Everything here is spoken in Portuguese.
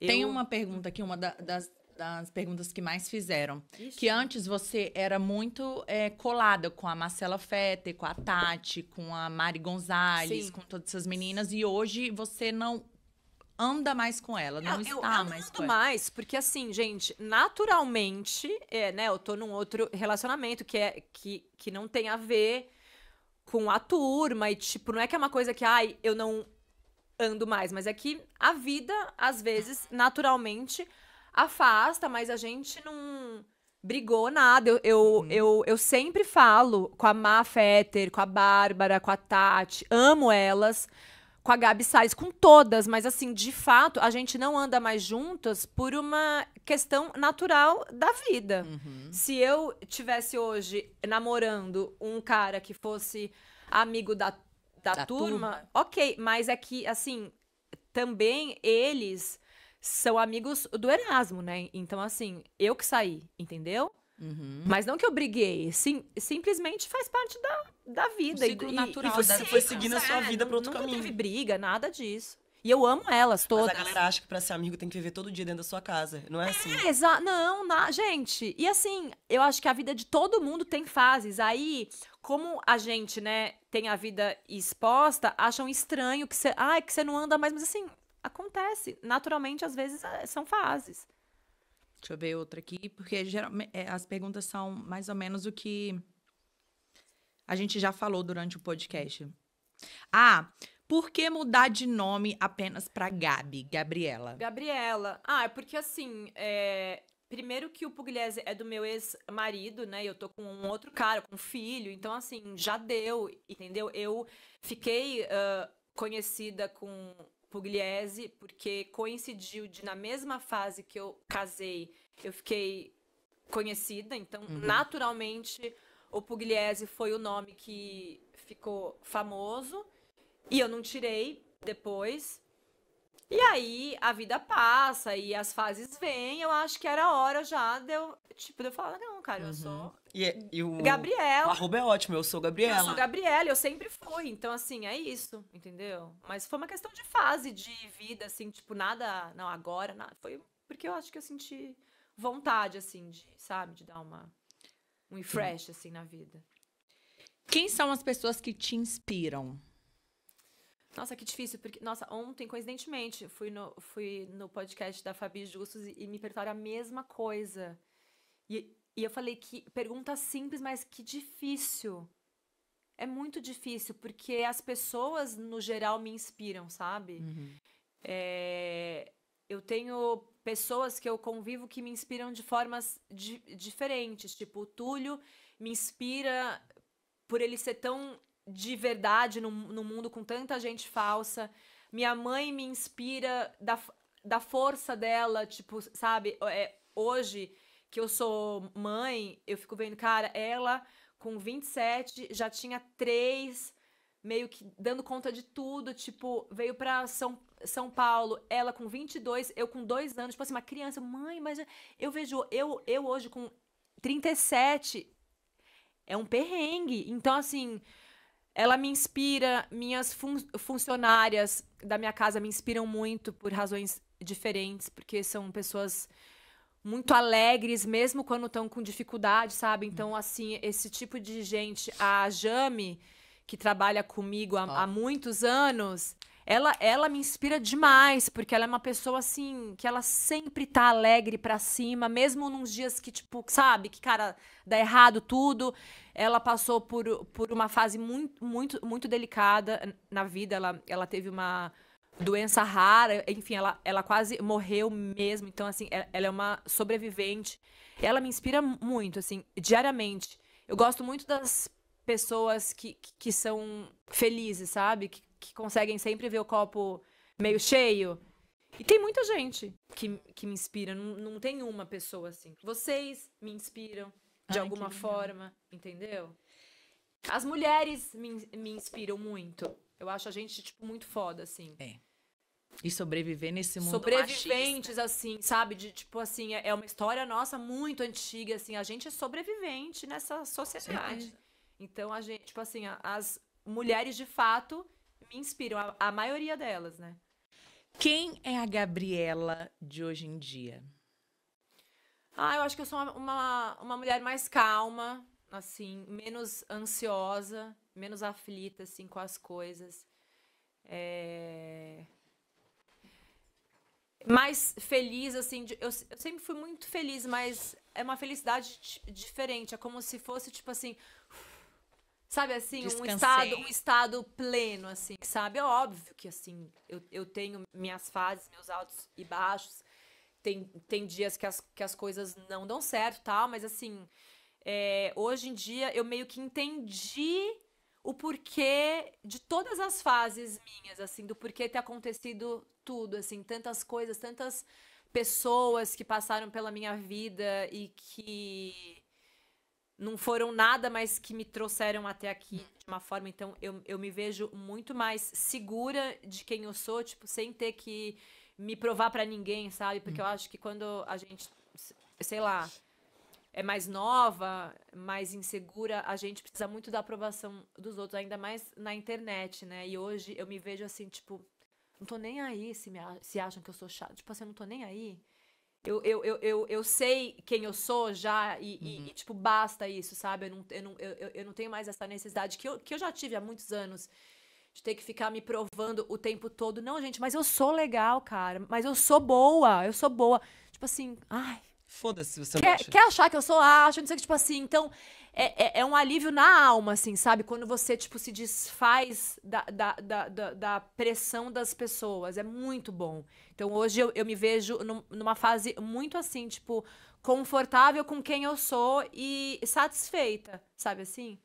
Eu... Tem uma pergunta aqui, uma da, das, das perguntas que mais fizeram. Isso. Que antes você era muito é, colada com a Marcela Fete, com a Tati, com a Mari Gonzalez, Sim. com todas essas meninas. E hoje você não anda mais com ela, não eu, está eu, eu mais com ela. mais, porque assim, gente, naturalmente, é, né, eu tô num outro relacionamento que é que, que não tem a ver com a turma e tipo, não é que é uma coisa que ai, eu não ando mais, mas é que a vida, às vezes, naturalmente afasta, mas a gente não brigou nada. Eu, eu, uhum. eu, eu sempre falo com a Má Fetter, com a Bárbara, com a Tati, amo elas, com a Gabi Salles, com todas, mas assim, de fato, a gente não anda mais juntas por uma questão natural da vida. Uhum. Se eu tivesse hoje namorando um cara que fosse amigo da da, da turma, turma, ok, mas é que, assim, também eles são amigos do Erasmo, né? Então, assim, eu que saí, entendeu? Uhum. Mas não que eu briguei, sim, simplesmente faz parte da, da vida. O ciclo e, natural e você foi seguindo a sua vida para outro nunca caminho. Não teve briga, nada disso. E eu amo elas todas. Mas a galera acha que pra ser amigo tem que viver todo dia dentro da sua casa. Não é, é assim. É, não, na... gente. E assim, eu acho que a vida de todo mundo tem fases. Aí, como a gente, né, tem a vida exposta, acham estranho que você. Ai, ah, que você não anda mais. Mas assim, acontece. Naturalmente, às vezes, é, são fases. Deixa eu ver outra aqui, porque geralmente é, as perguntas são mais ou menos o que a gente já falou durante o podcast. Ah, por que mudar de nome apenas pra Gabi, Gabriela? Gabriela. Ah, é porque assim, é... Primeiro que o Pugliese é do meu ex-marido, né? Eu tô com um outro cara, com um filho. Então, assim, já deu, entendeu? Eu fiquei uh, conhecida com Pugliese porque coincidiu de, na mesma fase que eu casei, eu fiquei conhecida. Então, uhum. naturalmente, o Pugliese foi o nome que ficou famoso. E eu não tirei depois. E aí a vida passa e as fases vêm. Eu acho que era hora já de eu, tipo, de eu falar, não, cara, uhum. eu sou. E, é, e o. Gabriela. O arroba é ótimo, eu sou Gabriela. Eu sou Gabriela, eu sempre fui. Então, assim, é isso, entendeu? Mas foi uma questão de fase de vida, assim, tipo, nada. Não, agora, nada. Foi porque eu acho que eu senti vontade, assim, de, sabe, de dar uma. Um refresh, assim, na vida. Quem são as pessoas que te inspiram? Nossa, que difícil, porque. Nossa, ontem, coincidentemente, fui no, fui no podcast da Fabi Justus e, e me perguntaram a mesma coisa. E, e eu falei que pergunta simples, mas que difícil. É muito difícil, porque as pessoas, no geral, me inspiram, sabe? Uhum. É, eu tenho pessoas que eu convivo que me inspiram de formas di diferentes. Tipo, o Túlio me inspira por ele ser tão de verdade no, no mundo com tanta gente falsa. Minha mãe me inspira da, da força dela, tipo, sabe? É, hoje que eu sou mãe, eu fico vendo, cara, ela com 27 já tinha três, meio que dando conta de tudo, tipo, veio pra São, São Paulo, ela com 22, eu com dois anos, tipo assim, uma criança, mãe, mas é, eu vejo, eu, eu hoje com 37, é um perrengue. Então, assim, ela me inspira, minhas fun funcionárias da minha casa me inspiram muito por razões diferentes, porque são pessoas muito alegres, mesmo quando estão com dificuldade, sabe? Então, uhum. assim, esse tipo de gente, a Jame, que trabalha comigo há, há muitos anos, ela, ela me inspira demais, porque ela é uma pessoa assim, que ela sempre tá alegre pra cima, mesmo nos dias que, tipo, sabe, que, cara, dá errado tudo. Ela passou por, por uma fase muito, muito, muito delicada na vida. Ela, ela teve uma doença rara, enfim, ela, ela quase morreu mesmo. Então, assim, é, ela é uma sobrevivente. Ela me inspira muito, assim, diariamente. Eu gosto muito das pessoas que, que são felizes, sabe? Que que conseguem sempre ver o copo meio cheio. E tem muita gente que, que me inspira, não, não tem uma pessoa assim. Vocês me inspiram de Ai, alguma forma, entendeu? As mulheres me, me inspiram muito. Eu acho a gente, tipo, muito foda, assim. É. E sobreviver nesse mundo Sobreviventes, machista. assim, sabe? De, tipo, assim, é, é uma história nossa muito antiga, assim. A gente é sobrevivente nessa sociedade. Então, a gente, tipo assim, as mulheres, de fato, me inspiram, a, a maioria delas, né? Quem é a Gabriela de hoje em dia? Ah, eu acho que eu sou uma, uma, uma, mulher mais calma, assim, menos ansiosa, menos aflita, assim, com as coisas. É... Mais feliz, assim, de, eu, eu, sempre fui muito feliz, mas é uma felicidade diferente, é como se fosse, tipo assim, Sabe assim, um estado, um estado pleno, assim. Sabe, é óbvio que assim, eu, eu tenho minhas fases, meus altos e baixos. Tem, tem dias que as, que as coisas não dão certo, tal, mas assim, é, hoje em dia eu meio que entendi o porquê de todas as fases minhas, assim, do porquê ter acontecido tudo, assim, tantas coisas, tantas pessoas que passaram pela minha vida e que não foram nada, mas que me trouxeram até aqui de uma forma. Então, eu, eu me vejo muito mais segura de quem eu sou, tipo, sem ter que me provar para ninguém, sabe? Porque eu uhum. acho que quando a gente, sei lá, é mais nova, mais insegura, a gente precisa muito da aprovação dos outros, ainda mais na internet, né? E hoje eu me vejo assim, tipo, não tô nem aí se, me, se acham que eu sou chata. Tipo assim, eu não tô nem aí. Eu, eu, eu, eu, eu sei quem eu sou já e, uhum. e, e, tipo, basta isso, sabe? Eu não, eu, não, eu, eu não tenho mais essa necessidade que eu, que eu já tive há muitos anos de ter que ficar me provando o tempo todo. Não, gente, mas eu sou legal, cara. Mas eu sou boa, eu sou boa. Tipo assim, ai, Foda-se, você quer, acha. quer achar que eu sou acho, não sei o que, tipo assim, então. É, é, é, um alívio na alma, assim, sabe? Quando você, tipo, se desfaz da, da, da, da, da pressão das pessoas. É muito bom. Então, hoje eu, eu me vejo num, numa fase muito assim, tipo, confortável com quem eu sou e satisfeita, sabe assim?